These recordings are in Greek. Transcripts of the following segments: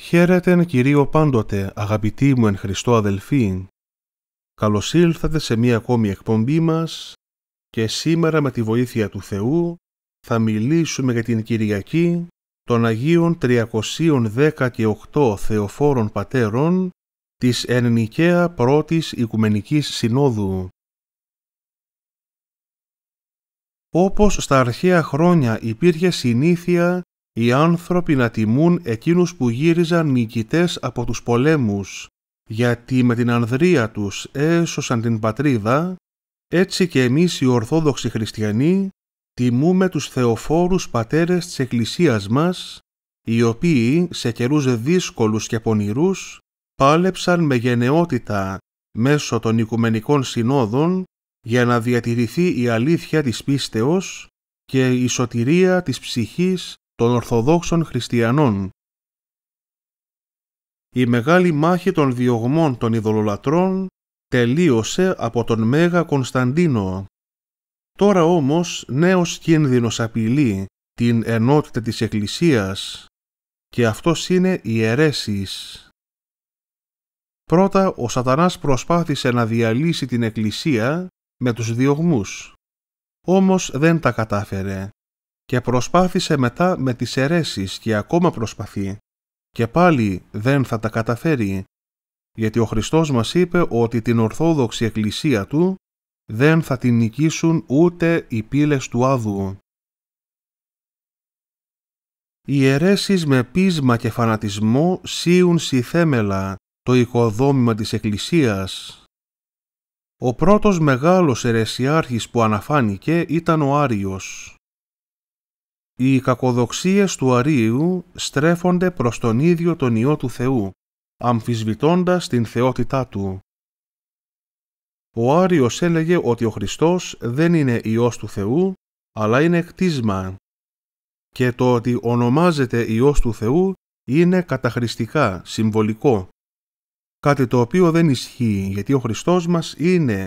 Χαίρετε, Κυρίο πάντοτε, αγαπητοί μου εν Χριστώ αδελφοί. Καλώς ήλθατε σε μία ακόμη εκπομπή μας και σήμερα με τη βοήθεια του Θεού θα μιλήσουμε για την Κυριακή των Αγίων 318 Θεοφόρων Πατέρων της ενικαία Πρώτης Οικουμενικής Συνόδου. Όπως στα αρχαία χρόνια υπήρχε συνήθεια οι άνθρωποι να τιμούν εκείνους που γύριζαν νικητές από τους πολέμους, γιατί με την ανδρεία τους έσωσαν την πατρίδα, έτσι και εμείς οι Ορθόδοξοι Χριστιανοί τιμούμε τους θεοφόρους πατέρες της Εκκλησίας μας, οι οποίοι σε καιρούς δύσκολους και πονηρούς πάλεψαν με γενναιότητα μέσω των Οικουμενικών Συνόδων για να διατηρηθεί η αλήθεια της πίστεως και η σωτηρία της ψυχής των Ορθοδόξων Χριστιανών. Η μεγάλη μάχη των διωγμών των ειδωλολατρών τελείωσε από τον Μέγα Κωνσταντίνο. Τώρα όμως νέος κίνδυνος απειλεί την ενότητα της Εκκλησίας και αυτός είναι οι αιρέσεις. Πρώτα ο σατανάς προσπάθησε να διαλύσει την Εκκλησία με τους διωγμούς, όμως δεν τα κατάφερε και προσπάθησε μετά με τις αιρέσεις και ακόμα προσπαθεί και πάλι δεν θα τα καταφέρει, γιατί ο Χριστός μας είπε ότι την Ορθόδοξη Εκκλησία Του δεν θα την νικήσουν ούτε οι πύλες του Άδου. Οι αιρέσεις με πείσμα και φανατισμό σύουν στη θέμελα το οικοδόμημα της Εκκλησίας. Ο πρώτος μεγάλος αιρεσιάρχης που αναφάνηκε ήταν ο Άριος. Οι κακοδοξίες του Αρίου στρέφονται προς τον ίδιο τον Υιό του Θεού, αμφισβητώντας την θεότητά του. Ο Άριος έλεγε ότι ο Χριστός δεν είναι Υιός του Θεού, αλλά είναι κτίσμα. Και το ότι ονομάζεται Υιός του Θεού είναι καταχριστικά, συμβολικό. Κάτι το οποίο δεν ισχύει, γιατί ο Χριστός μας είναι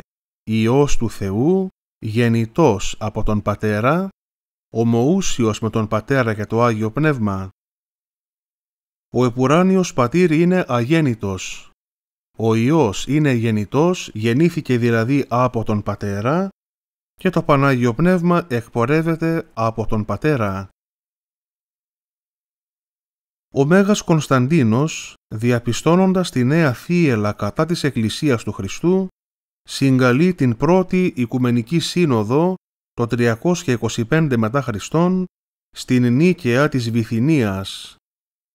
Υιός του Θεού, γεννητός από τον Πατέρα ομοούσιος με τον Πατέρα και το Άγιο Πνεύμα. Ο επουράνιος πατήρ είναι αγέννητος. Ο Υιός είναι γεννητός, γεννήθηκε δηλαδή από τον Πατέρα και το Πανάγιο Πνεύμα εκπορεύεται από τον Πατέρα. Ο Μέγας Κωνσταντίνος, διαπιστώνοντας τη νέα θύελα κατά της Εκκλησίας του Χριστού, συγκαλεί την πρώτη Οικουμενική Σύνοδο το 325 μετά Χριστόν στην νίκαια της Βυθινίας,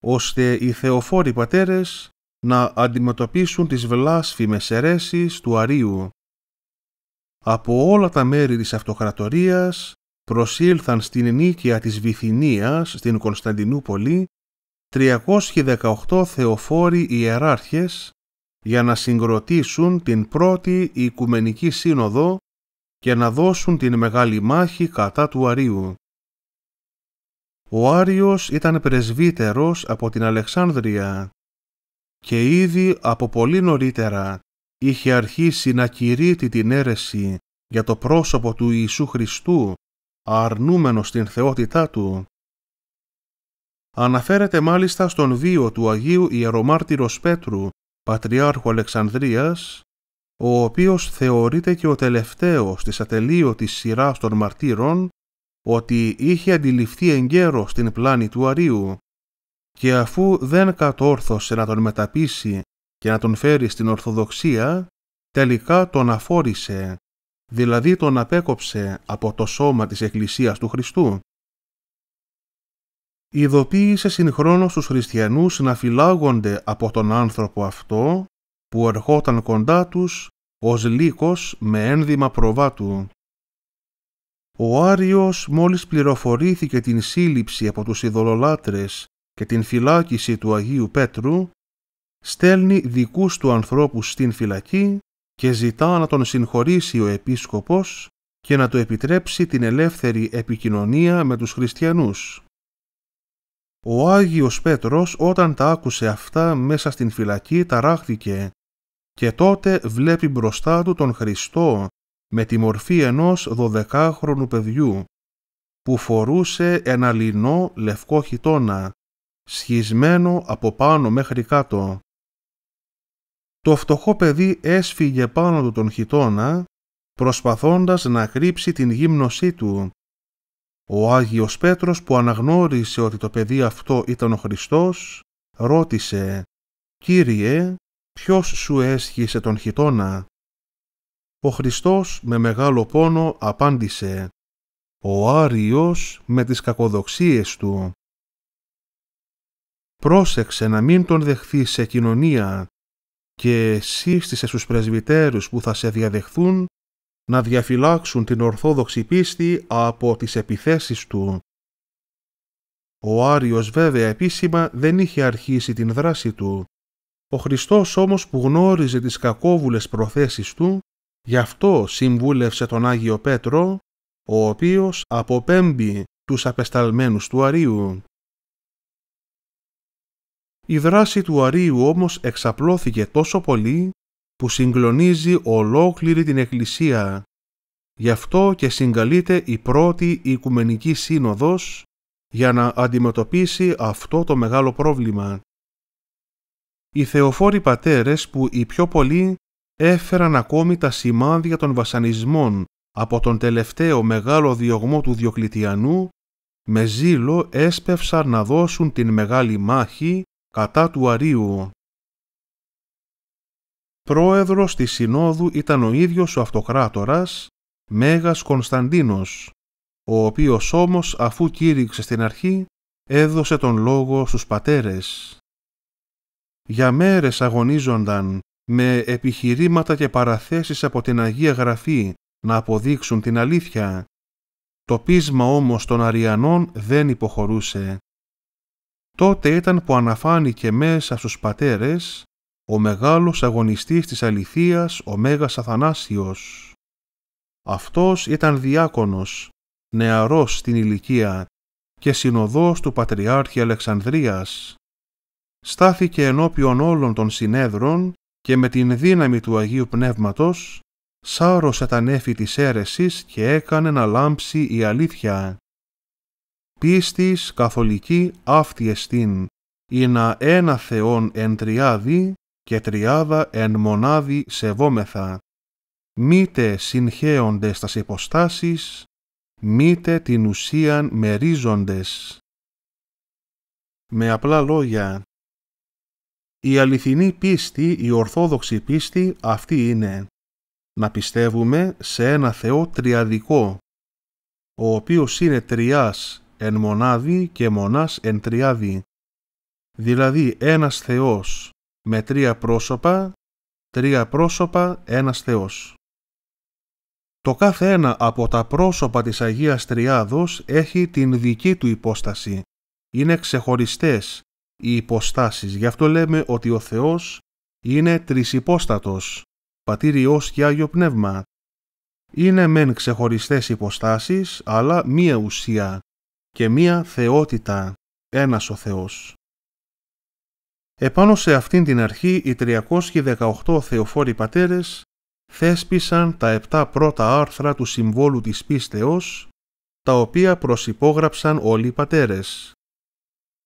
ώστε οι θεοφόροι πατέρες να αντιμετωπίσουν τις βλάσφημες αιρέσεις του Αρίου. Από όλα τα μέρη της αυτοκρατορίας προσήλθαν στην νίκαια της Βυθινίας στην Κωνσταντινούπολη 318 θεοφόροι ιεράρχες για να συγκροτήσουν την πρώτη Οικουμενική Σύνοδο και να δώσουν την μεγάλη μάχη κατά του Αρίου. Ο Άριος ήταν πρεσβύτερος από την Αλεξάνδρεια και ήδη από πολύ νωρίτερα είχε αρχίσει να κηρύττει την αίρεση για το πρόσωπο του Ιησού Χριστού, αρνούμενος την θεότητά του. Αναφέρεται μάλιστα στον βίο του Αγίου Ιερομάρτυρος Πέτρου, Πατριάρχου Αλεξανδρίας, ο οποίος θεωρείται και ο τελευταίος της ατελείωτης σειράς των μαρτύρων, ότι είχε αντιληφθεί εγκαίρο στην πλάνη του Αρίου και αφού δεν κατόρθωσε να τον μεταπίσει και να τον φέρει στην Ορθοδοξία, τελικά τον αφόρησε, δηλαδή τον απέκοψε από το σώμα της Εκκλησίας του Χριστού. Ειδοποίησε συγχρόνως τους χριστιανούς να φυλάγονται από τον άνθρωπο αυτό που ερχόταν κοντά τους ως λύκος με ένδυμα προβάτου. Ο Άριος μόλις πληροφορήθηκε την σύλληψη από τους ειδωλολάτρες και την φυλάκιση του Αγίου Πέτρου, στέλνει δικούς του ανθρώπους στην φυλακή και ζητά να τον συγχωρήσει ο επίσκοπος και να του επιτρέψει την ελεύθερη επικοινωνία με τους χριστιανούς. Ο Άγιος Πέτρος όταν τα άκουσε αυτά μέσα στην φυλακή ταράχθηκε και τότε βλέπει μπροστά του τον Χριστό με τη μορφή ενός δωδεκάχρονου παιδιού που φορούσε ένα λινό λευκό χιτόνα, σχισμένο από πάνω μέχρι κάτω. Το φτωχό παιδί έσφυγε πάνω του τον χιτόνα, προσπαθώντας να κρύψει την γύμνωσή του. Ο Άγιος Πέτρος που αναγνώρισε ότι το παιδί αυτό ήταν ο Χριστός, ρώτησε «Κύριε, ποιος σου έσχισε τον χιτώνα. Ο Χριστός με μεγάλο πόνο απάντησε «Ο Άριος με τις κακοδοξίες του». Πρόσεξε να μην τον δεχθείς σε κοινωνία και σύστησε στους πρεσβυτέρους που θα σε διαδεχθούν να διαφυλάξουν την ορθόδοξη πίστη από τις επιθέσεις του. Ο Άριος βέβαια επίσημα δεν είχε αρχίσει την δράση του. Ο Χριστός όμως που γνώριζε τις κακόβουλες προθέσεις του, γι' αυτό συμβούλευσε τον Άγιο Πέτρο, ο οποίος αποπέμπει τους απεσταλμένους του Αρίου. Η δράση του Αρίου όμως εξαπλώθηκε τόσο πολύ που συγκλονίζει ολόκληρη την Εκκλησία. Γι' αυτό και συγκαλείται η πρώτη Οικουμενική Σύνοδος για να αντιμετωπίσει αυτό το μεγάλο πρόβλημα οι θεοφόροι πατέρες που οι πιο πολλοί έφεραν ακόμη τα σημάδια των βασανισμών από τον τελευταίο μεγάλο διωγμό του Διοκλητιανού, με ζήλο έσπευσαν να δώσουν την μεγάλη μάχη κατά του Αρίου. Πρόεδρος της Συνόδου ήταν ο ίδιος ο Αυτοκράτορας, Μέγας Κωνσταντίνος, ο οποίος όμως αφού κήρυξε στην αρχή έδωσε τον λόγο στους πατέρες. Για μέρες αγωνίζονταν με επιχειρήματα και παραθέσεις από την Αγία Γραφή να αποδείξουν την αλήθεια. Το πείσμα όμως των Αριανών δεν υποχωρούσε. Τότε ήταν που αναφάνηκε μέσα στους πατέρες ο μεγάλος αγωνιστής της αληθείας, ο Μέγας Αθανάσιος. Αυτός ήταν διάκονος, νεαρός στην ηλικία και συνοδός του Πατριάρχη Αλεξανδρίας στάθηκε ενώπιον όλων των συνέδρων και με την δύναμη του Αγίου Πνεύματος σάρωσε τα νέφη της αίρεσης και έκανε να λάμψει η αλήθεια. Πίστης καθολική αυτή εστίν, είναι ένα Θεόν εν τριάδι και τριάδα εν μονάδι σεβόμεθα. Μήτε συγχέοντες τας υποστάσεις, μήτε την ουσίαν μερίζοντες. Με απλά λόγια, η αληθινή πίστη, η ορθόδοξη πίστη, αυτή είναι να πιστεύουμε σε ένα Θεό τριαδικό, ο οποίος είναι τριάς εν μονάδι και μονάς εν τριάδι, δηλαδή ένας Θεός με τρία πρόσωπα, τρία πρόσωπα ένας Θεός. Το κάθε ένα από τα πρόσωπα της Αγίας Τριάδος έχει την δική του υπόσταση. Είναι ξεχωριστές οι υποστάσεις. Γι' αυτό λέμε ότι ο Θεός είναι τρισυπόστατος, Πατήρ, Υιός και Άγιο Πνεύμα. Είναι μεν ξεχωριστές υποστάσεις, αλλά μία ουσία και μία θεότητα, ένας ο Θεός. Επάνω σε αυτήν την αρχή οι 318 θεοφόροι πατέρες θέσπισαν τα επτά πρώτα άρθρα του συμβόλου της πίστεως, τα οποία προσυπόγραψαν όλοι οι πατέρες.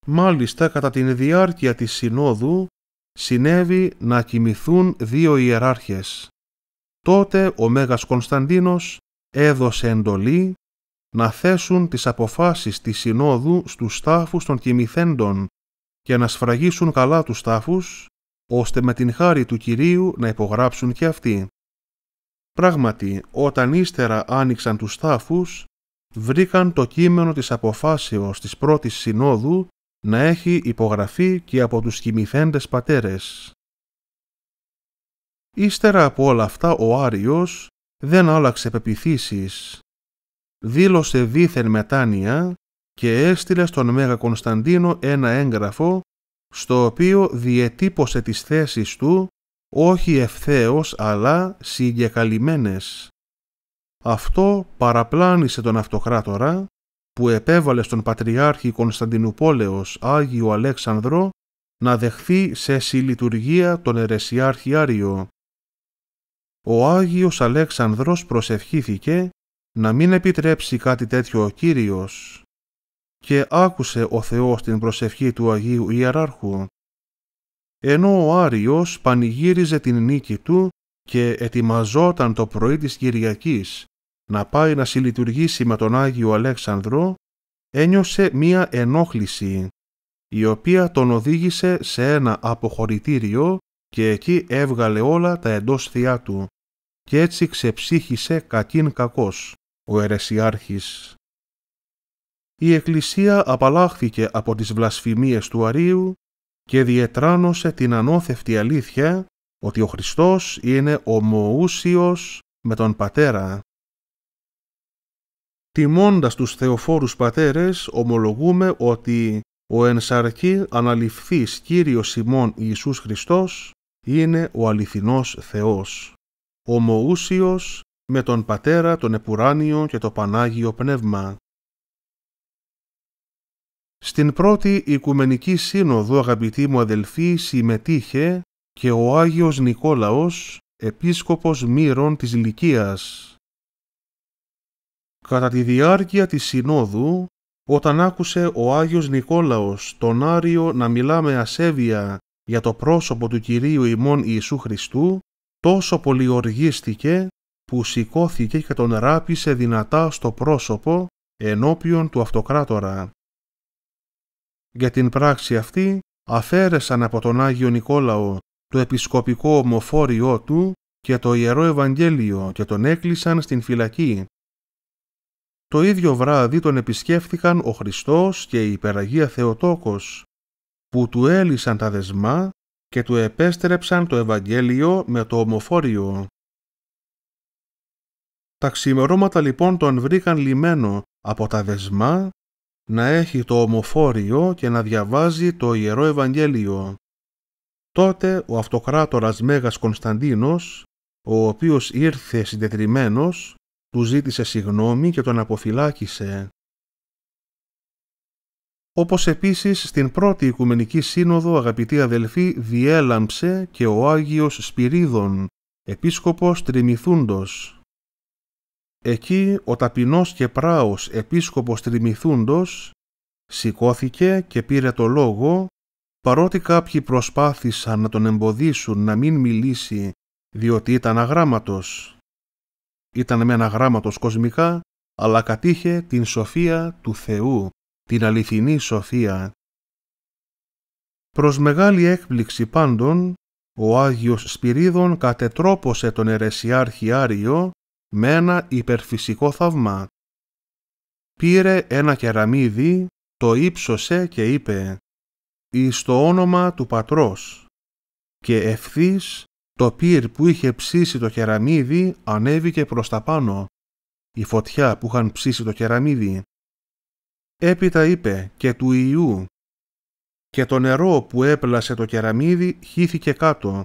Μάλιστα κατά την διάρκεια της συνόδου συνέβη να κοιμηθούν δύο ιεράρχες. Τότε ο Μέγας Κωνσταντίνος έδωσε εντολή να θέσουν τις αποφάσεις της συνόδου στους στάφους των κοιμηθέντων και να σφραγίσουν καλά τους στάφους, ώστε με την χάρη του Κυρίου να υπογράψουν και αυτοί. Πράγματι, όταν ύστερα άνοιξαν τους στάφους, βρήκαν το κείμενο της αποφάσεως της πρώτης συνόδου να έχει υπογραφεί και από τους κοιμηθέντες πατέρες. Ύστερα από όλα αυτά ο Άριος δεν άλλαξε πεπιθήσεις. Δήλωσε δίθεν μετάνοια και έστειλε στον Μέγα Κωνσταντίνο ένα έγγραφο στο οποίο διετύπωσε τις θέσεις του όχι ευθέως αλλά συγκεκαλυμμένες. Αυτό παραπλάνησε τον αυτοκράτορα που επέβαλε στον Πατριάρχη Κωνσταντινουπόλεως Άγιο Αλέξανδρο να δεχθεί σε συλλειτουργία τον Ερεσιάρχη Άριο. Ο Άγιος Αλέξανδρος προσευχήθηκε να μην επιτρέψει κάτι τέτοιο ο Κύριος και άκουσε ο Θεός την προσευχή του Αγίου Ιεράρχου. Ενώ ο Άριος πανηγύριζε την νίκη του και ετοιμαζόταν το πρωί της Κυριακής να πάει να συλλειτουργήσει με τον Άγιο Αλέξανδρο, ένιωσε μία ενόχληση, η οποία τον οδήγησε σε ένα αποχωρητήριο και εκεί έβγαλε όλα τα εντός θεία του και έτσι ξεψύχησε κακήν κακός ο αιρεσιάρχης. Η Εκκλησία απαλλάχθηκε από τις βλασφημίες του Αρίου και διετράνωσε την ανώθευτη αλήθεια ότι ο Χριστός είναι ομοούσιος με τον Πατέρα Τιμώντας τους θεοφόρους πατέρες, ομολογούμε ότι ο ενσαρκή αναληφθής Κύριος ημών Ιησούς Χριστός είναι ο αληθινός Θεός, ομοούσιος με τον Πατέρα τον Επουράνιο και το Πανάγιο Πνεύμα. Στην πρώτη Οικουμενική Σύνοδο, αγαπητοί μου αδελφοί, συμμετείχε και ο Άγιος Νικόλαος, επίσκοπος Μύρων της Λυκίας Κατά τη διάρκεια της συνόδου, όταν άκουσε ο Άγιος Νικόλαος τον Άριο να μιλά με ασέβεια για το πρόσωπο του Κυρίου ημών Ιησού Χριστού, τόσο οργίστηκε που σηκώθηκε και τον ράπισε δυνατά στο πρόσωπο ενώπιον του αυτοκράτορα. Για την πράξη αυτή αφαίρεσαν από τον Άγιο Νικόλαο το επισκοπικό ομοφόριό του και το Ιερό Ευαγγέλιο και τον έκλεισαν στην φυλακή το ίδιο βράδυ τον επισκέφθηκαν ο Χριστός και η υπεραγία Θεοτόκος, που του έλυσαν τα δεσμά και του επέστρεψαν το Ευαγγέλιο με το ομοφόριο. Τα ξημερώματα λοιπόν τον βρήκαν λιμένο από τα δεσμά να έχει το ομοφόριο και να διαβάζει το Ιερό Ευαγγέλιο. Τότε ο αυτοκράτορας Μέγας Κωνσταντίνος, ο οποίος ήρθε συντετριμένος, του ζήτησε συγνώμη και τον αποφυλάκησε. Όπως επίσης στην πρώτη Οικουμενική Σύνοδο αγαπητοί αδελφοί διέλαμψε και ο Άγιος Σπυρίδων, επίσκοπος Τριμηθούντος. Εκεί ο ταπεινός και πράος επίσκοπος Τριμηθούντος σηκώθηκε και πήρε το λόγο, παρότι κάποιοι προσπάθησαν να τον εμποδίσουν να μην μιλήσει διότι ήταν αγράμματος ήταν με ένα γράμματος κοσμικά, αλλά κατήχε την σοφία του Θεού, την αληθινή σοφία. Προς μεγάλη έκπληξη πάντων, ο Άγιος Σπυρίδων κατετρόπωσε τον Ερεσιάρχη Άριο με ένα υπερφυσικό θαύμα. Πήρε ένα κεραμίδι, το ύψωσε και είπε «Εις το όνομα του Πατρός» και ευθύς το πύρ που είχε ψήσει το κεραμίδι ανέβηκε προς τα πάνω, η φωτιά που είχαν ψήσει το κεραμίδι. Έπειτα είπε και του ιού και το νερό που έπλασε το κεραμίδι χύθηκε κάτω.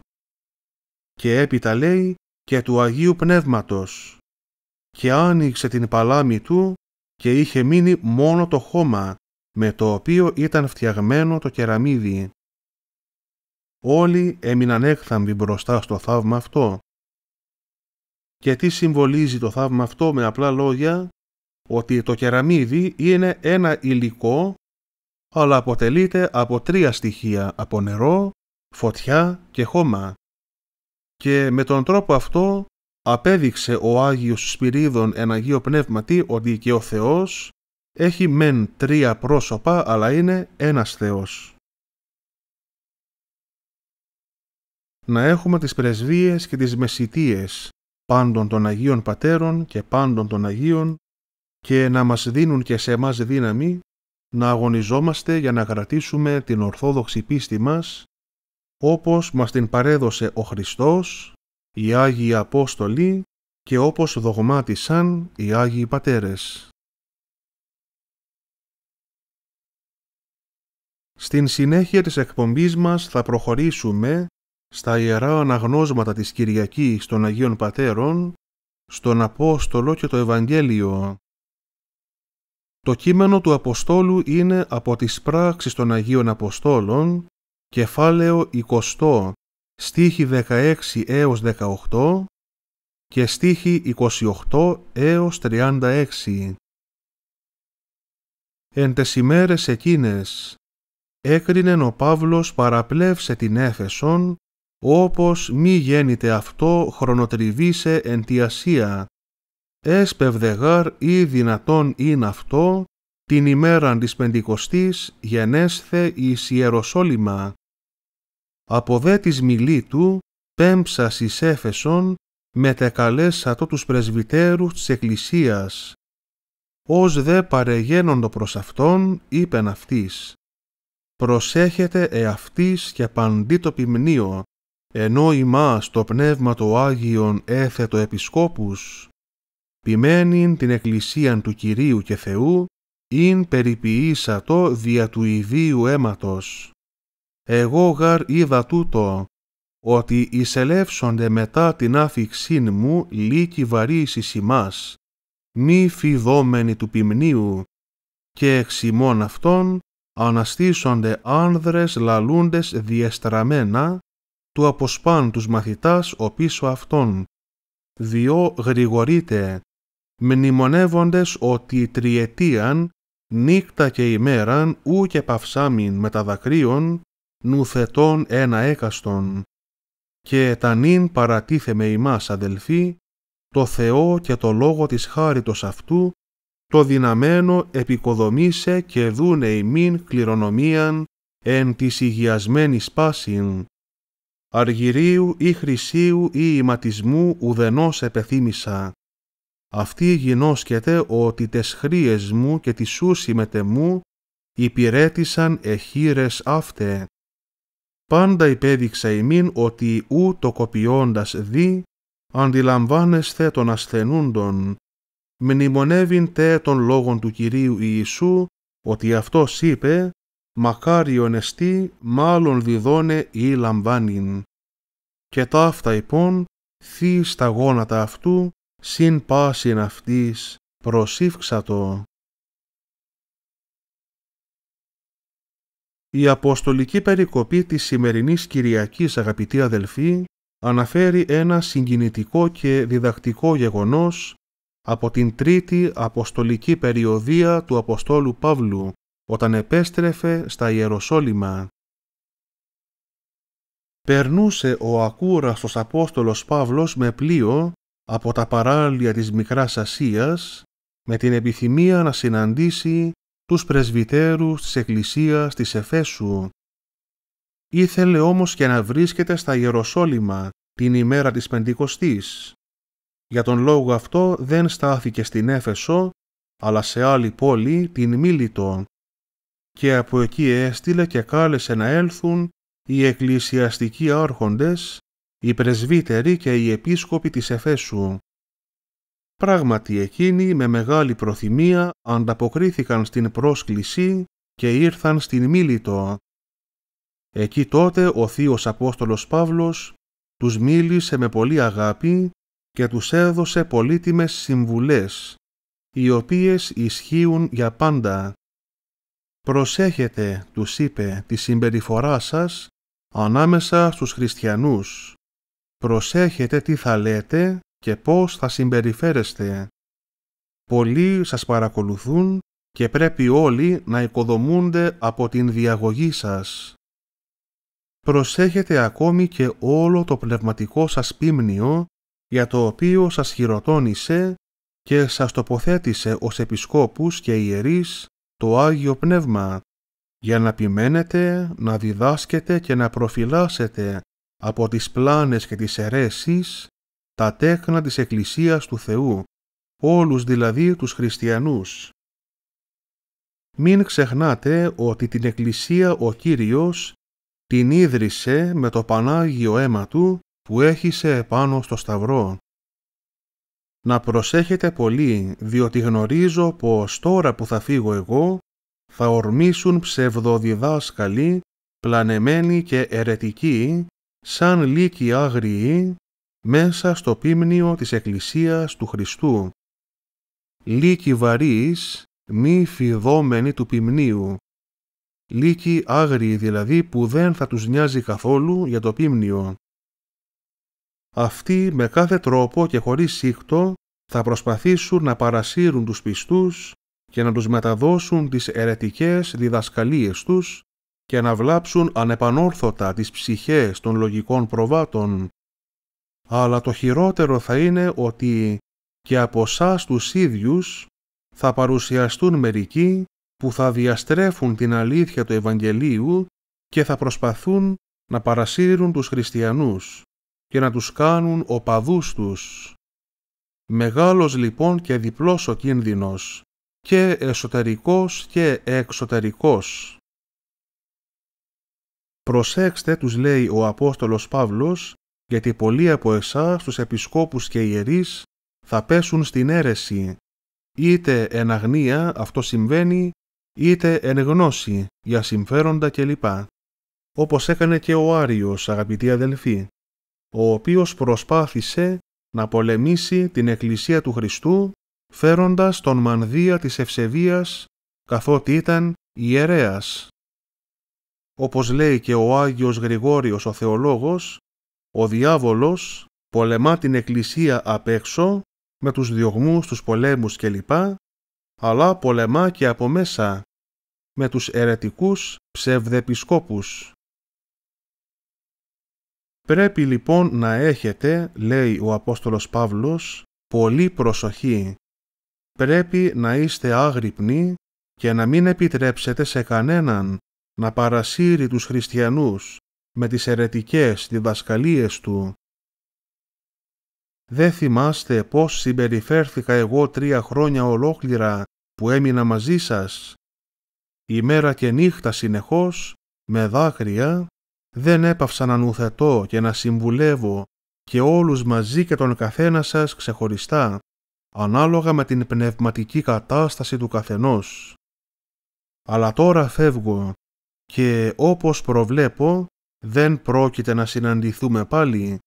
Και έπειτα λέει και του Αγίου Πνεύματος. Και άνοιξε την παλάμη του και είχε μείνει μόνο το χώμα με το οποίο ήταν φτιαγμένο το κεραμίδι. Όλοι έμειναν έκθαμβοι μπροστά στο θαύμα αυτό. Και τι συμβολίζει το θαύμα αυτό με απλά λόγια, ότι το κεραμίδι είναι ένα υλικό, αλλά αποτελείται από τρία στοιχεία, από νερό, φωτιά και χώμα. Και με τον τρόπο αυτό απέδειξε ο Άγιος Σπυρίδων ένα Αγίο Πνεύματι ότι και ο Θεός έχει μεν τρία πρόσωπα αλλά είναι ένας Θεός. να έχουμε τις πρεσβείες και τις μεσητείες πάντων των Αγίων Πατέρων και πάντων των Αγίων και να μας δίνουν και σε εμάς δύναμη να αγωνιζόμαστε για να κρατήσουμε την Ορθόδοξη πίστη μας όπως μας την παρέδωσε ο Χριστός, οι Άγιοι Απόστολοι και όπως δογμάτισαν οι Άγιοι Πατέρες. Στην συνέχεια της εκπομπής μας θα προχωρήσουμε στα Ιερά Αναγνώσματα της Κυριακής των Αγίων Πατέρων, στον Απόστολο και το Ευαγγέλιο. Το κείμενο του Αποστόλου είναι από τις πράξεις των Αγίων Αποστόλων, κεφάλαιο 20, στίχη 16 έως 18 και στίχη 28 έως 36. Εν τες ημέρες εκείνες, έκρινεν ο Παύλος παραπλεύσε την Έφεσον όπως μη γέννητε αυτό χρονοτριβήσε εν τη Έσπευδε γαρ ή δυνατόν είναι αυτό, την ημέραν της Πεντηκοστής γενέσθε εις Ιεροσόλυμα. Από δε μιλή του, πέμψα εις Έφεσον, το τους πρεσβυτέρους της Εκκλησίας. Ως δε παρεγένοντο προς αυτόν, είπεν αυτής. Προσέχετε εαυτής και παντί το ποιμνίο, ενώ ημάς το Πνεύμα το Άγιον έθετο επισκόπους, ποιμένην την Εκκλησίαν του Κυρίου και Θεού, ειν περιποιήσατο δια του ιδίου αίματος. Εγώ γαρ είδα τούτο, ότι εισελεύσονται μετά την άφηξήν μου λύκοι βαρύσεις ημάς, μη φιδόμενη του ποιμνίου, και εξ ημών αυτών αναστήσονται άνδρες λαλούντες διεστραμμένα, του αποσπάν τους μαθητάς ο πίσω αυτών. Διό γρηγορείτε, μνημονεύοντες ότι τριετίαν, νύχτα και ημέραν, ού και παυσάμιν με τα νουθετών ένα έκαστον. Και τα νυν παρατίθε με ημάς αδελφοί, το Θεό και το Λόγο της χάριτος αυτού, το δυναμένο επικοδομήσε και δούνε ημίν κληρονομίαν εν της υγιασμένης πάσιν αργυρίου ή χρυσίου ή ηματισμού ουδενός επεθύμησα. Αυτή γινώσκεται ότι τες χρίες μου και τη σούση μου υπηρέτησαν εχείρες αυτέ. Πάντα υπέδειξα ημίν ότι ου το κοπιώντας δι, αντιλαμβάνεσθε τον ασθενούντον. Μνημονεύειν τε των λόγων του Κυρίου Ιησού, ότι αυτός είπε μακάριον εστί μάλλον διδώνε ή λαμβάνειν. Και ταύτα υπόν θύ στα γόνατα αυτού συν πάσιν αυτής προσήφξατο. Η αποστολική περικοπή της σημερινής Κυριακής αγαπητοί αδελφοί αναφέρει ένα συγκινητικό και αυτα υπον θείς στα γονατα αυτου συν πασιν αυτης γεγονός από την τρίτη αποστολική περιοδία του Αποστόλου Παύλου όταν επέστρεφε στα Ιεροσόλυμα. Περνούσε ο ακούραστος Απόστολος Παύλος με πλοίο από τα παράλια της Μικράς Ασίας με την επιθυμία να συναντήσει τους πρεσβυτέρους της Εκκλησίας της Εφέσου. Ήθελε όμως και να βρίσκεται στα Ιεροσόλυμα την ημέρα της Πεντηκοστής. Για τον λόγο αυτό δεν στάθηκε στην Έφεσο, αλλά σε άλλη πόλη, την Μίλητο, και από εκεί έστειλε και κάλεσε να έλθουν οι εκκλησιαστικοί άρχοντες, οι πρεσβύτεροι και οι επίσκοποι της Εφέσου. Πράγματι εκείνοι με μεγάλη προθυμία ανταποκρίθηκαν στην πρόσκληση και ήρθαν στην Μίλητο. Εκεί τότε ο Θείος Απόστολος Παύλος τους μίλησε με πολύ αγάπη και τους έδωσε πολύτιμες συμβουλές, οι οποίες ισχύουν για πάντα «Προσέχετε», τους είπε, «τη συμπεριφορά σας ανάμεσα στους χριστιανούς. Προσέχετε τι θα λέτε και πώς θα συμπεριφέρεστε. Πολλοί σας παρακολουθούν και πρέπει όλοι να οικοδομούνται από την διαγωγή σας. Προσέχετε ακόμη και όλο το πνευματικό σας πίμνιο για το οποίο σας χειροτώνησε και σας τοποθέτησε ως επισκόπους και ιερείς το Άγιο Πνεύμα, για να επιμένετε, να διδάσκετε και να προφυλάσετε από τις πλάνες και τις αιρέσεις τα τέκνα της Εκκλησίας του Θεού, όλους δηλαδή τους χριστιανούς. Μην ξεχνάτε ότι την Εκκλησία ο Κύριος την ίδρυσε με το Πανάγιο αίμα Του που έχισε επάνω στο Σταυρό να προσέχετε πολύ, διότι γνωρίζω πως τώρα που θα φύγω εγώ, θα ορμήσουν ψευδοδιδάσκαλοι, πλανεμένοι και ερετικοί, σαν λύκοι άγριοι, μέσα στο πίμνιο της Εκκλησίας του Χριστού. Λύκοι βαρύς, μη φιδόμενοι του πιμνίου. Λύκοι άγριοι δηλαδή που δεν θα τους νοιάζει καθόλου για το πίμνιο. Αυτοί με κάθε τρόπο και χωρίς σύκτο θα προσπαθήσουν να παρασύρουν τους πιστούς και να τους μεταδώσουν τις ερετικές διδασκαλίες τους και να βλάψουν ανεπανόρθωτα τις ψυχές των λογικών προβάτων. Αλλά το χειρότερο θα είναι ότι και από εσάς τους ίδιους θα παρουσιαστούν μερικοί που θα διαστρέφουν την αλήθεια του Ευαγγελίου και θα προσπαθούν να παρασύρουν τους χριστιανούς και να τους κάνουν οπαδούς τους. Μεγάλος λοιπόν και διπλός ο κίνδυνος, και εσωτερικός και εξωτερικός. Προσέξτε, τους λέει ο Απόστολος Παύλος, γιατί πολλοί από εσάς, τους επισκόπους και ιερείς, θα πέσουν στην αίρεση. Είτε εν αγνία αυτό συμβαίνει, είτε εν γνώση για συμφέροντα κλπ. Όπως έκανε και ο Άριος, αγαπητοί αδελφοί ο οποίος προσπάθησε να πολεμήσει την Εκκλησία του Χριστού φέροντας τον μανδύα της ευσεβίας καθότι ήταν ιερέας. Όπως λέει και ο Άγιος Γρηγόριος ο Θεολόγος, ο διάβολος πολεμά την Εκκλησία απ' έξω με τους διωγμούς, τους πολέμους κλπ, αλλά πολεμά και από μέσα με τους ερετικούς ψευδεπισκόπους. Πρέπει λοιπόν να έχετε, λέει ο Απόστολος Παύλος, πολύ προσοχή. Πρέπει να είστε άγρυπνοι και να μην επιτρέψετε σε κανέναν να παρασύρει τους χριστιανούς με τις αιρετικές διδασκαλίες του. Δεν θυμάστε πώς συμπεριφέρθηκα εγώ τρία χρόνια ολόκληρα που έμεινα μαζί σας. Η και νύχτα συνεχώς, με δάκρυα, δεν έπαυσα να νουθετώ και να συμβουλεύω και όλους μαζί και τον καθένα σας ξεχωριστά, ανάλογα με την πνευματική κατάσταση του καθενός. Αλλά τώρα φεύγω και όπως προβλέπω δεν πρόκειται να συναντηθούμε πάλι.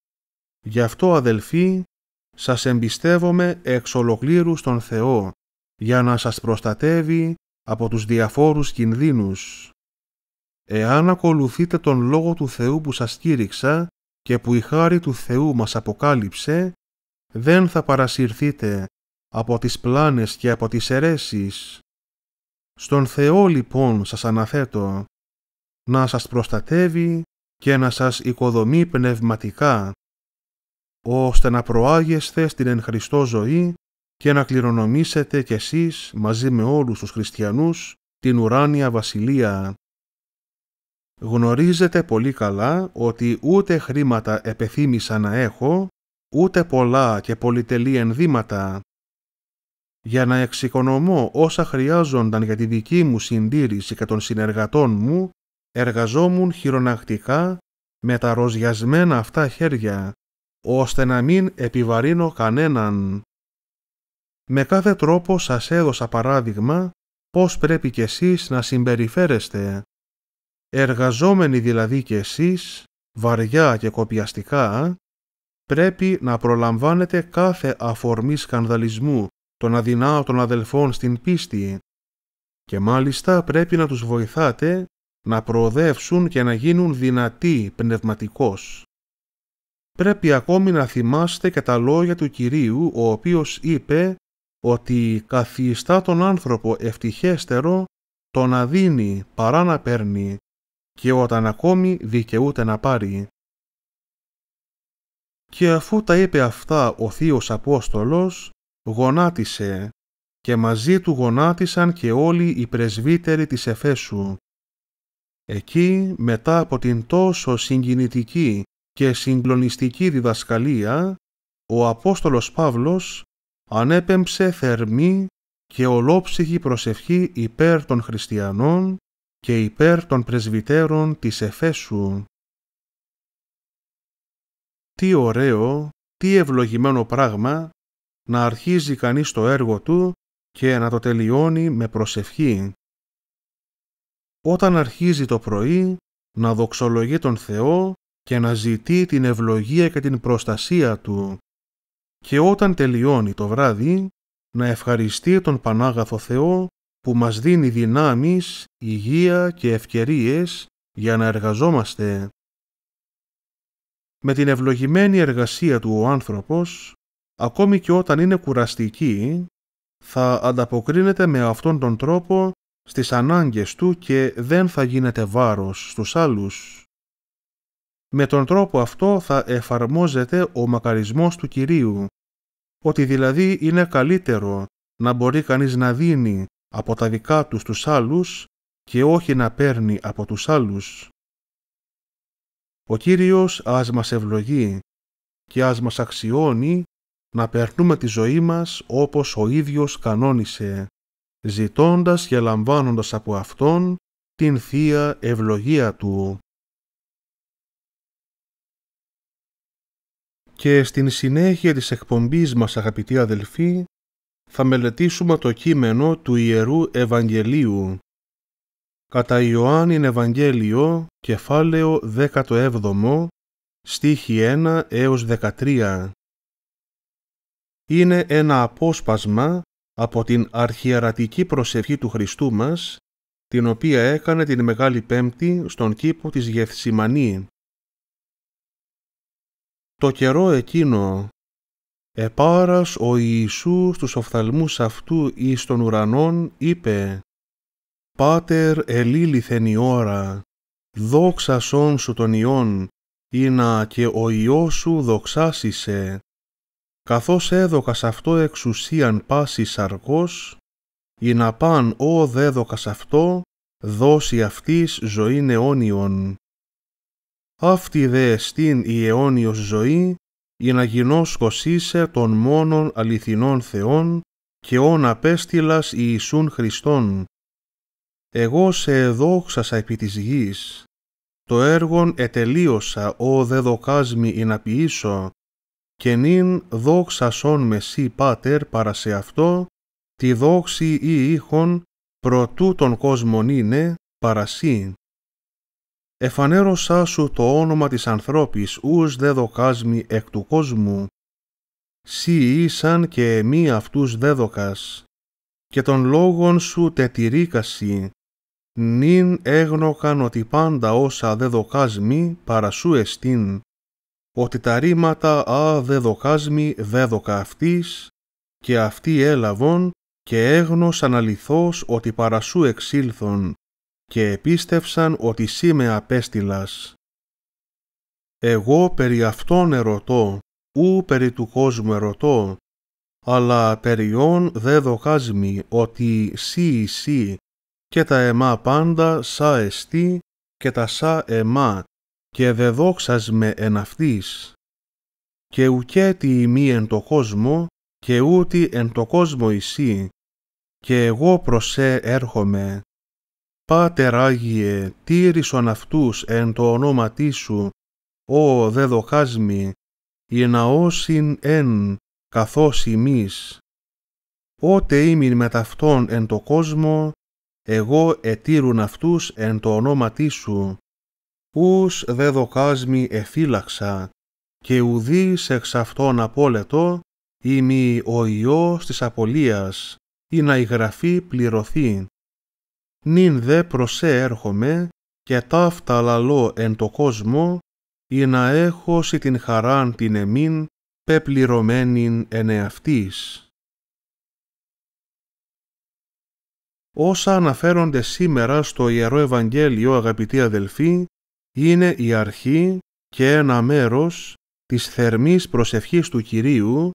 Γι' αυτό αδελφοί, σας εμπιστεύομαι εξ ολοκλήρους στον Θεό, για να σας προστατεύει από τους διαφόρους κινδύνους. Εάν ακολουθείτε τον Λόγο του Θεού που σας κήρυξα και που η χάρη του Θεού μας αποκάλυψε, δεν θα παρασυρθείτε από τις πλάνες και από τις αιρέσεις. Στον Θεό λοιπόν σας αναθέτω να σας προστατεύει και να σας οικοδομεί πνευματικά, ώστε να προάγεστε στην εν Χριστώ ζωή και να κληρονομήσετε κι εσείς μαζί με όλους τους χριστιανούς την ουράνια βασιλεία γνωρίζετε πολύ καλά ότι ούτε χρήματα επεθύμησα να έχω, ούτε πολλά και πολυτελή ενδύματα. Για να εξοικονομώ όσα χρειάζονταν για τη δική μου συντήρηση και των συνεργατών μου, εργαζόμουν χειρονακτικά με τα ροζιασμένα αυτά χέρια, ώστε να μην επιβαρύνω κανέναν. Με κάθε τρόπο σας έδωσα παράδειγμα πώς πρέπει κι εσείς να συμπεριφέρεστε Εργαζόμενοι δηλαδή κι εσείς, βαριά και κοπιαστικά, πρέπει να προλαμβάνετε κάθε αφορμή σκανδαλισμού των τον αδελφών στην πίστη και μάλιστα πρέπει να τους βοηθάτε να προοδεύσουν και να γίνουν δυνατοί πνευματικός. Πρέπει ακόμη να θυμάστε και τα λόγια του Κυρίου, ο οποίος είπε ότι καθιστά τον άνθρωπο ευτυχέστερο το να δίνει παρά να παίρνει και όταν ακόμη δικαιούται να πάρει. Και αφού τα είπε αυτά ο Θείος Απόστολος, γονάτισε και μαζί του γονάτισαν και όλοι οι πρεσβύτεροι της Εφέσου. Εκεί, μετά από την τόσο συγκινητική και συγκλονιστική διδασκαλία, ο Απόστολος Παύλος ανέπεμψε θερμή και ολόψυχη προσευχή υπέρ των χριστιανών και υπέρ των πρεσβυτέρων της Εφέσου. Τι ωραίο, τι ευλογημένο πράγμα να αρχίζει κανείς το έργο του και να το τελειώνει με προσευχή. Όταν αρχίζει το πρωί, να δοξολογεί τον Θεό και να ζητεί την ευλογία και την προστασία Του και όταν τελειώνει το βράδυ, να ευχαριστεί τον Πανάγαθο Θεό που μας δίνει δυνάμεις, υγεία και ευκαιρίες για να εργαζόμαστε. Με την ευλογημένη εργασία του ο άνθρωπος, ακόμη και όταν είναι κουραστική, θα ανταποκρίνεται με αυτόν τον τρόπο στις ανάγκες του και δεν θα γίνεται βάρος στους άλλους. Με τον τρόπο αυτό θα εφαρμόζεται ο μακαρισμός του Κυρίου, ότι δηλαδή είναι καλύτερο να μπορεί κανείς να δίνει από τα δικά τους στους άλλους και όχι να παίρνει από τους άλλους. Ο Κύριος ας μας ευλογεί και ας μας αξιώνει να περνούμε τη ζωή μας όπως ο ίδιος κανόνισε, ζητώντας και λαμβάνοντας από Αυτόν την Θεία Ευλογία Του. Και στην συνέχεια της εκπομπής μας αγαπητοί αδελφοί, θα μελετήσουμε το κείμενο του Ιερού Ευαγγελίου. Κατά Ιωάννην Ευαγγέλιο, κεφάλαιο 17, στίχη 1 έως 13. Είναι ένα απόσπασμα από την αρχιερατική προσευχή του Χριστού μας, την οποία έκανε την Μεγάλη Πέμπτη στον κήπο της Γευσιμανή. Το καιρό εκείνο «Επάρας ο Ιησούς τους οφθαλμούς αυτού εις των ουρανών είπε «Πάτερ ελίληθεν η ώρα, δόξα σόν σου τον Υιόν, να και ο Υιός σου δοξάσισε, καθώς έδωκας αυτό εξουσίαν πάσης σαρκός, ή να παν ο δέδωκας αυτό, δώσει αυτής ζωήν αιώνιον. Αυτή δε στην η αιώνιος ζωή, ή να τον μόνον των μόνων αληθινών θεών και όν απέστειλας Ιησούν Χριστόν. Εγώ σε εδόξασα επί της γης. Το έργον ετελείωσα, ο δε δοκάσμι ή να ποιήσω, και νυν δόξασόν με σύ πάτερ παρά σε αυτό, τη δόξη ή ήχον προτού τον κόσμον είναι παρασύ εφανέρωσα σου το όνομα της ανθρώπης ους δε εκ του κόσμου, σύ ήσαν και εμείς αυτούς δεδοκάς. και των λόγων σου τετηρήκασι. νυν έγνοκαν ότι πάντα όσα δε παρασού παρά εστίν, ότι τα ρήματα α δεδοκάσμι δεδοκα αυτής, και αυτοί έλαβον και έγνωσαν αληθώς ότι παρασού εξήλθον, και επίστευσαν ότι με απέστειλας. Εγώ περί αυτών ερωτώ, ου περί του κόσμου ερωτώ, αλλά περιόν δε ότι σύ εσύ, και τα εμά πάντα σα εστί και τα σα εμά και δε με εν αυτής. Και ουκέτι ημί εν το κόσμο και ούτι εν το κόσμο εσύ και εγώ προσέ έρχομαι Πάτερ Άγιε, τήρησον αυτούς εν το ονόματί σου, ο δε δοχάσμι, η ναόσιν εν καθώς ημείς. Ότε ήμιν με ταυτόν εν το κόσμο, εγώ ετήρουν αυτούς εν το ονόματί σου. Ούς δε δοκάσμι εφύλαξα, και ουδείς εξ αυτών απόλετο, ημι ο Υιός της απολίας, ή να η γραφή πληρωθεί νυν δε προσέρχομαι και ταύτα λαλώ εν το κόσμο, ή να έχω σι την χαράν την εμήν πεπληρωμένην εν εαυτής. Όσα αναφέρονται σήμερα στο Ιερό Ευαγγέλιο, αγαπητοί αδελφοί, είναι η αρχή και ένα μέρος της θερμής προσευχής του Κυρίου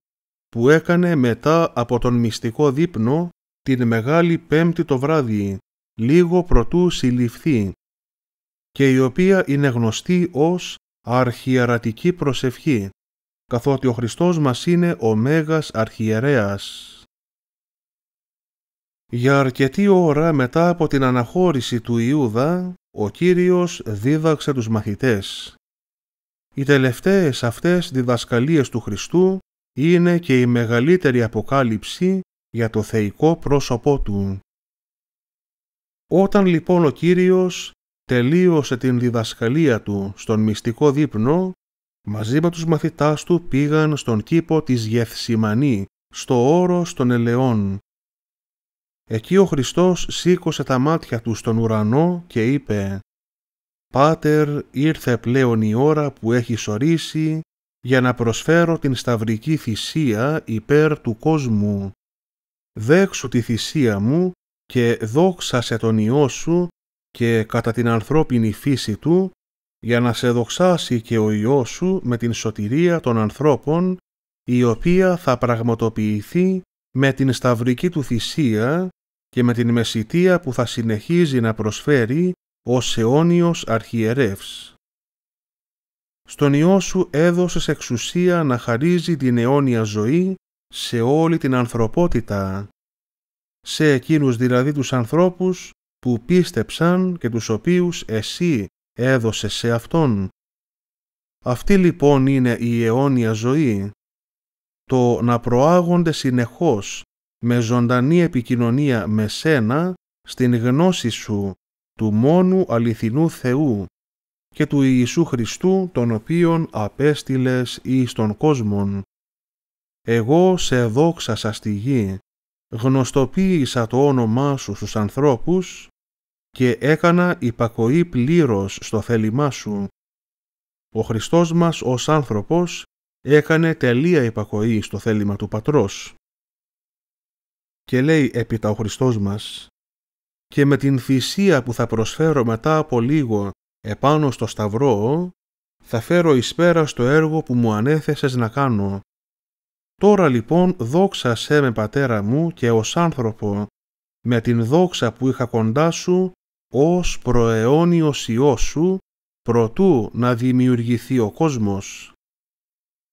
που έκανε μετά από τον μυστικό δείπνο την Μεγάλη Πέμπτη το βράδυ λίγο προτού συλληφθεί και η οποία είναι γνωστή ως αρχιερατική προσευχή, καθότι ο Χριστός μας είναι ο Μέγας Αρχιερέας. Για αρκετή ώρα μετά από την αναχώρηση του Ιούδα, ο Κύριος δίδαξε τους μαθητές. Οι τελευταίες αυτές διδασκαλίες του Χριστού είναι και η μεγαλύτερη αποκάλυψη για το θεϊκό πρόσωπό Του. Όταν λοιπόν ο Κύριος τελείωσε την διδασκαλία του στον μυστικό δείπνο, μαζί με τους μαθητάς του πήγαν στον κήπο της Γεθσιμανή, στο όρος των ελαιών. Εκεί ο Χριστός σήκωσε τα μάτια του στον ουρανό και είπε «Πάτερ, ήρθε πλέον η ώρα που έχεις ορίσει για να προσφέρω την σταυρική θυσία υπέρ του κόσμου. Δέξου τη θυσία μου και δόξασε τον Υιό σου και κατά την ανθρώπινη φύση του, για να σε δοξάσει και ο Υιός σου με την σωτηρία των ανθρώπων, η οποία θα πραγματοποιηθεί με την σταυρική του θυσία και με την μεσητεία που θα συνεχίζει να προσφέρει ως αιώνιος αρχιερεύς. Στον Υιό σου έδωσες εξουσία να χαρίζει την αιώνια ζωή σε όλη την ανθρωπότητα σε εκείνους δηλαδή τους ανθρώπους που πίστεψαν και τους οποίους εσύ έδωσες σε Αυτόν. Αυτή λοιπόν είναι η αιώνια ζωή, το να προάγονται συνεχώς με ζωντανή επικοινωνία με σένα στην γνώση σου του μόνου αληθινού Θεού και του Ιησού Χριστού τον οποίον απέστειλες εις τον κόσμον. Εγώ σε δόξασα στη γη γνωστοποίησα το όνομά σου στους ανθρώπους και έκανα υπακοή πλήρως στο θέλημά σου. Ο Χριστός μας ως άνθρωπος έκανε τελεία υπακοή στο θέλημα του Πατρός. Και λέει έπειτα ο Χριστός μας «Και με την θυσία που θα προσφέρω μετά από λίγο επάνω στο σταυρό, θα φέρω εις πέρα στο έργο που μου ανέθεσες να κάνω Τώρα λοιπόν δόξασέ με πατέρα μου και ως άνθρωπο, με την δόξα που είχα κοντά σου, ως προαιώνιος Υιός σου, προτού να δημιουργηθεί ο κόσμος.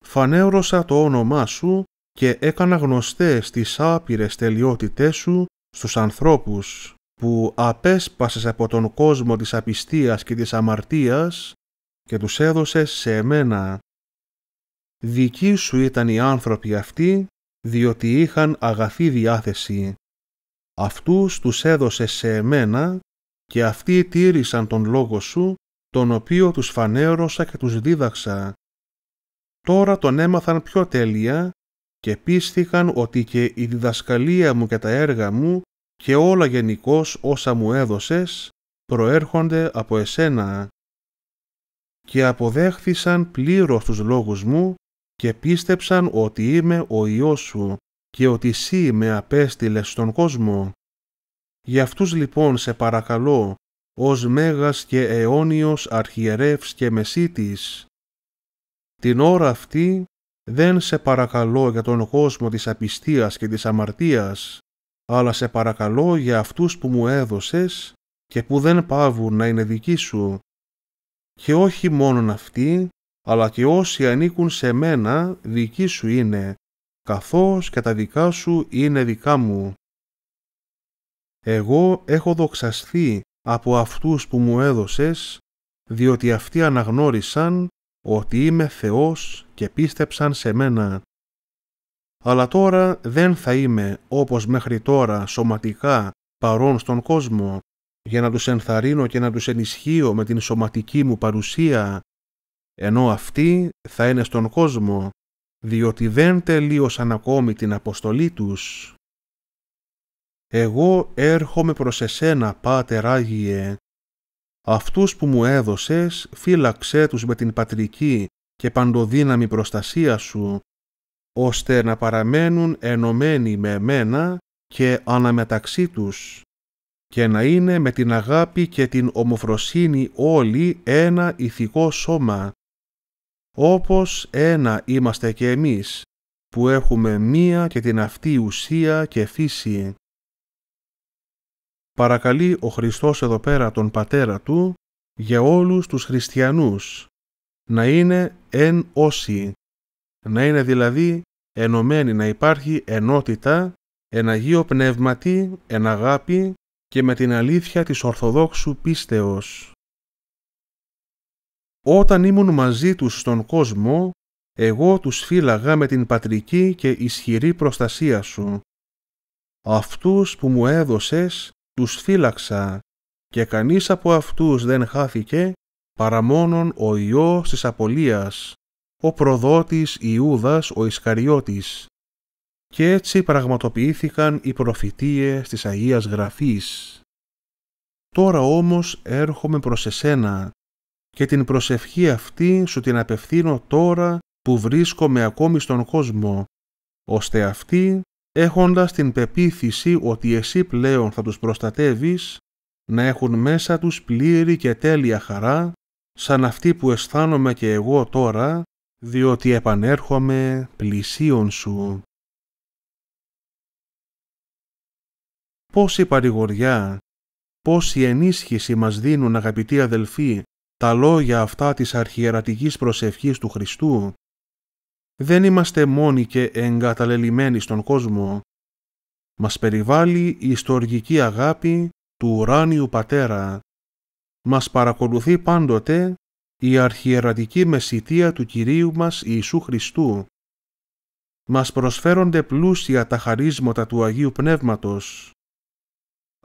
Φανέρωσα το όνομά σου και έκανα γνωστές τις άπειρες τελειότητές σου στους ανθρώπους, που απέσπασες από τον κόσμο της απιστίας και της αμαρτίας και τους έδωσες σε εμένα, Δικοί σου ήταν οι άνθρωποι αυτοί, διότι είχαν αγαθή διάθεση. Αυτούς τους έδωσε σε εμένα και αυτοί τήρησαν τον λόγο σου, τον οποίο τους φανέρωσα και τους δίδαξα. Τώρα τον έμαθαν πιο τέλεια και πίστηκαν ότι και η διδασκαλία μου και τα έργα μου και όλα γενικώς όσα μου έδωσες προέρχονται από εσένα. Και αποδέχθησαν πλήρως τους λόγους μου και πίστεψαν ότι είμαι ο Υιός σου και ότι εσύ με απέστειλες στον κόσμο. Για αυτούς λοιπόν σε παρακαλώ, ως Μέγας και αιώνιος αρχιερεύς και μεσίτης. Την ώρα αυτή δεν σε παρακαλώ για τον κόσμο της απιστίας και της αμαρτίας, αλλά σε παρακαλώ για αυτούς που μου έδωσες και που δεν πάβουν να είναι δικοί σου. Και όχι μόνον αυτοί, αλλά και όσοι ανήκουν σε μένα δική σου είναι, καθώς και τα δικά σου είναι δικά μου. Εγώ έχω δοξαστεί από αυτούς που μου έδωσες, διότι αυτοί αναγνώρισαν ότι είμαι Θεός και πίστεψαν σε μένα. Αλλά τώρα δεν θα είμαι όπως μέχρι τώρα σωματικά παρόν στον κόσμο, για να τους ενθαρρύνω και να τους ενισχύω με την σωματική μου παρουσία ενώ αυτοί θα είναι στον κόσμο, διότι δεν τελείωσαν ακόμη την αποστολή τους. Εγώ έρχομαι προς εσένα, Πάτερ Άγιε. Αυτούς που μου έδωσες, φύλαξέ τους με την πατρική και παντοδύναμη προστασία σου, ώστε να παραμένουν ενωμένοι με εμένα και αναμεταξύ τους και να είναι με την αγάπη και την ομοφροσύνη όλοι ένα ηθικό σώμα, όπως ένα είμαστε και εμείς, που έχουμε μία και την αυτή ουσία και φύση. Παρακαλεί ο Χριστός εδώ πέρα τον Πατέρα Του για όλους τους χριστιανούς, να είναι εν όσοι, να είναι δηλαδή ενωμένοι να υπάρχει ενότητα, ένα Αγίο Πνεύματι, ένα αγάπη και με την αλήθεια της Ορθοδόξου πίστεως. Όταν ήμουν μαζί τους στον κόσμο, εγώ τους φύλαγα με την πατρική και ισχυρή προστασία σου. Αυτούς που μου έδωσες, τους φύλαξα και κανείς από αυτούς δεν χάθηκε παρά μόνον ο Υιός της Απολίας, ο προδότης Ιούδας ο Ισκαριώτης. Και έτσι πραγματοποιήθηκαν οι προφητείες της Αγίας Γραφής. Τώρα όμως έρχομαι προς εσένα, και την προσευχή αυτή σου την απευθύνω τώρα που βρίσκομαι ακόμη στον κόσμο, ώστε αυτοί, έχοντας την πεποίθηση ότι εσύ πλέον θα τους προστατεύεις, να έχουν μέσα τους πλήρη και τέλεια χαρά, σαν αυτή που αισθάνομαι και εγώ τώρα, διότι επανέρχομαι πλησίον σου. Πόση παρηγοριά, πόση ενίσχυση μας δίνουν αγαπητοί αδελφοί τα λόγια αυτά της αρχιερατικής προσευχής του Χριστού, δεν είμαστε μόνοι και εγκαταλελειμμένοι στον κόσμο. Μας περιβάλλει η ιστορική αγάπη του ουράνιου Πατέρα. Μας παρακολουθεί πάντοτε η αρχιερατική μεσητεία του Κυρίου μας Ιησού Χριστού. Μας προσφέρονται πλούσια τα χαρίσματα του Αγίου Πνεύματος.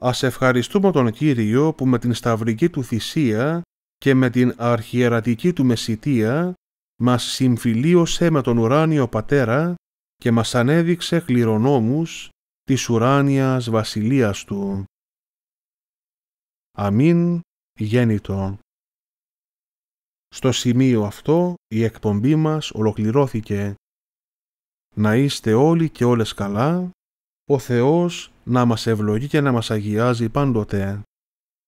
Ας ευχαριστούμε τον Κύριο που με την σταυρική του θυσία και με την αρχιερατική του μεσητεία μας συμφιλίωσε με τον ουράνιο πατέρα και μας ανέδειξε κληρονόμους της ουράνιας βασιλείας του. Αμήν γέννητο. Στο σημείο αυτό η εκπομπή μας ολοκληρώθηκε. Να είστε όλοι και όλες καλά, ο Θεός να μας ευλογεί και να μας αγιάζει πάντοτε.